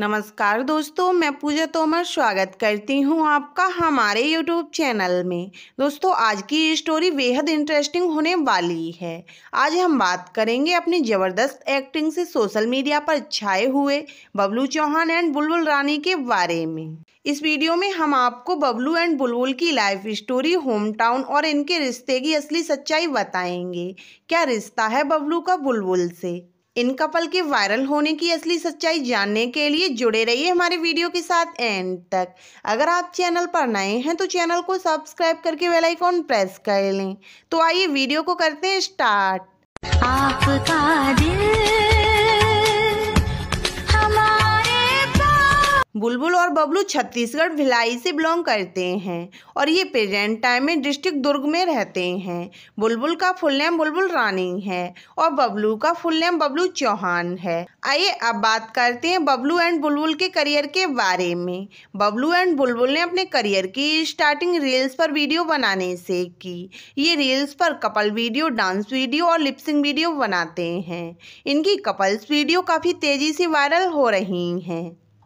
नमस्कार दोस्तों मैं पूजा तोमर स्वागत करती हूं आपका हमारे यूट्यूब चैनल में दोस्तों आज की स्टोरी बेहद इंटरेस्टिंग होने वाली है आज हम बात करेंगे अपनी ज़बरदस्त एक्टिंग से सोशल मीडिया पर छाए हुए बबलू चौहान एंड बुलबुल रानी के बारे में इस वीडियो में हम आपको बबलू एंड बुलबुल की लाइफ स्टोरी होम टाउन और इनके रिश्ते की असली सच्चाई बताएंगे क्या रिश्ता है बबलू का बुलबुल से इन कपल के वायरल होने की असली सच्चाई जानने के लिए जुड़े रहिए हमारे वीडियो के साथ एंड तक अगर आप चैनल पर नए हैं तो चैनल को सब्सक्राइब करके बेल आइकॉन प्रेस कर लें तो आइए वीडियो को करते हैं स्टार्ट आपका दिल बुलबुल और बबलू छत्तीसगढ़ भिलाई से बिलोंग करते हैं और ये प्रेजेंट टाइम में डिस्ट्रिक्ट दुर्ग में रहते हैं बुलबुल का फुल नेम बुलबुल रानी है और बबलू का फुल नेम बबलू चौहान है आइए अब बात करते हैं बबलू एंड बुलबुल के करियर के बारे में बबलू एंड बुलबुल ने अपने करियर की स्टार्टिंग रील्स पर वीडियो बनाने से की ये रील्स पर कपल वीडियो डांस वीडियो और लिपसिंग वीडियो बनाते हैं इनकी कपल्स वीडियो काफ़ी तेज़ी से वायरल हो रही हैं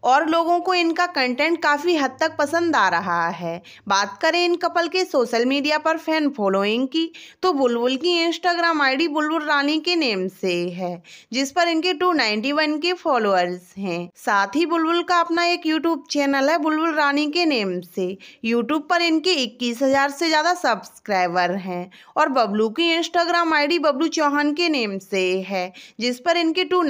और लोगों को इनका कंटेंट काफ़ी हद तक पसंद आ रहा है बात करें इन कपल के सोशल मीडिया पर फैन फॉलोइंग की तो बुलबुल की इंस्टाग्राम आईडी बुलबुल रानी के नेम से है जिस पर इनके 291 के फॉलोअर्स हैं साथ ही बुलबुल का अपना एक यूट्यूब चैनल है बुलबुल रानी के नेम से यूट्यूब पर इनके इक्कीस हजार से ज़्यादा सब्सक्राइबर हैं और बबलू की इंस्टाग्राम आई बबलू चौहान के नेम से है जिस पर इनके टू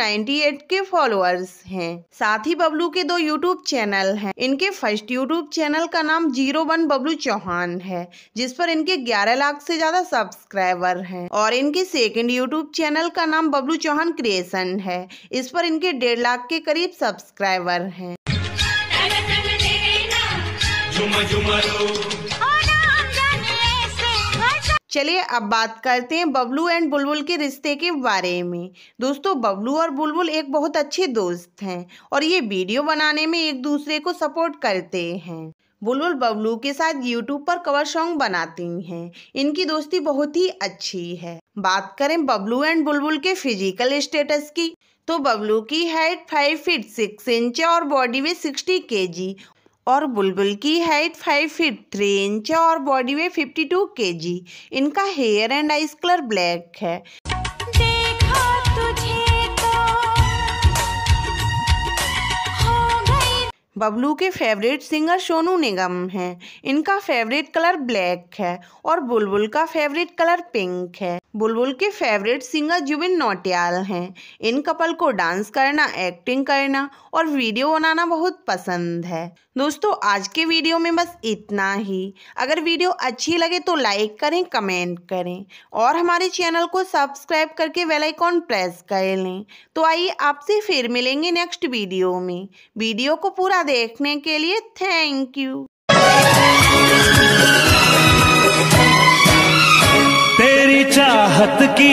के फॉलोअर्स हैं साथ ही बबलू के के दो यूट्यूब चैनल हैं इनके फर्स्ट यूट्यूब चैनल का नाम जीरो वन बबलू चौहान है जिस पर इनके 11 लाख से ज्यादा सब्सक्राइबर हैं और इनके सेकंड यूट्यूब चैनल का नाम बबलू चौहान क्रिएशन है इस पर इनके डेढ़ लाख के करीब सब्सक्राइबर है चलिए अब बात करते हैं बबलू एंड बुलबुल के रिश्ते के बारे में दोस्तों बबलू और बुलबुल एक बहुत अच्छे दोस्त हैं और ये वीडियो बनाने में एक दूसरे को सपोर्ट करते हैं बुलबुल बबलू के साथ यूट्यूब पर कवर सॉन्ग बनाती हैं इनकी दोस्ती बहुत ही अच्छी है बात करें बबलू एंड बुलबुल के फिजिकल स्टेटस की तो बबलू की height five feet six inch और बॉडी में सिक्सटी के जी और बुलबुल की height five feet three inch है और body weight fifty two K G इनका hair and eyes colour black है तो बबलू के फेवरेट सिंगर सोनू निगम हैं इनका फेवरेट कलर ब्लैक है और बुलबुल का फेवरेट कलर पिंक है बुलबुल के फेवरेट सिंगर जुबिन नौटियाल हैं इन कपल को डांस करना एक्टिंग करना और वीडियो बनाना बहुत पसंद है दोस्तों आज के वीडियो में बस इतना ही अगर वीडियो अच्छी लगे तो लाइक करें कमेंट करें और हमारे चैनल को सब्सक्राइब करके बेल आइकॉन प्रेस कर लें तो आइए आपसे फिर मिलेंगे नेक्स्ट वीडियो में वीडियो को पूरा देखने के लिए थैंक यू तेरी चाहत की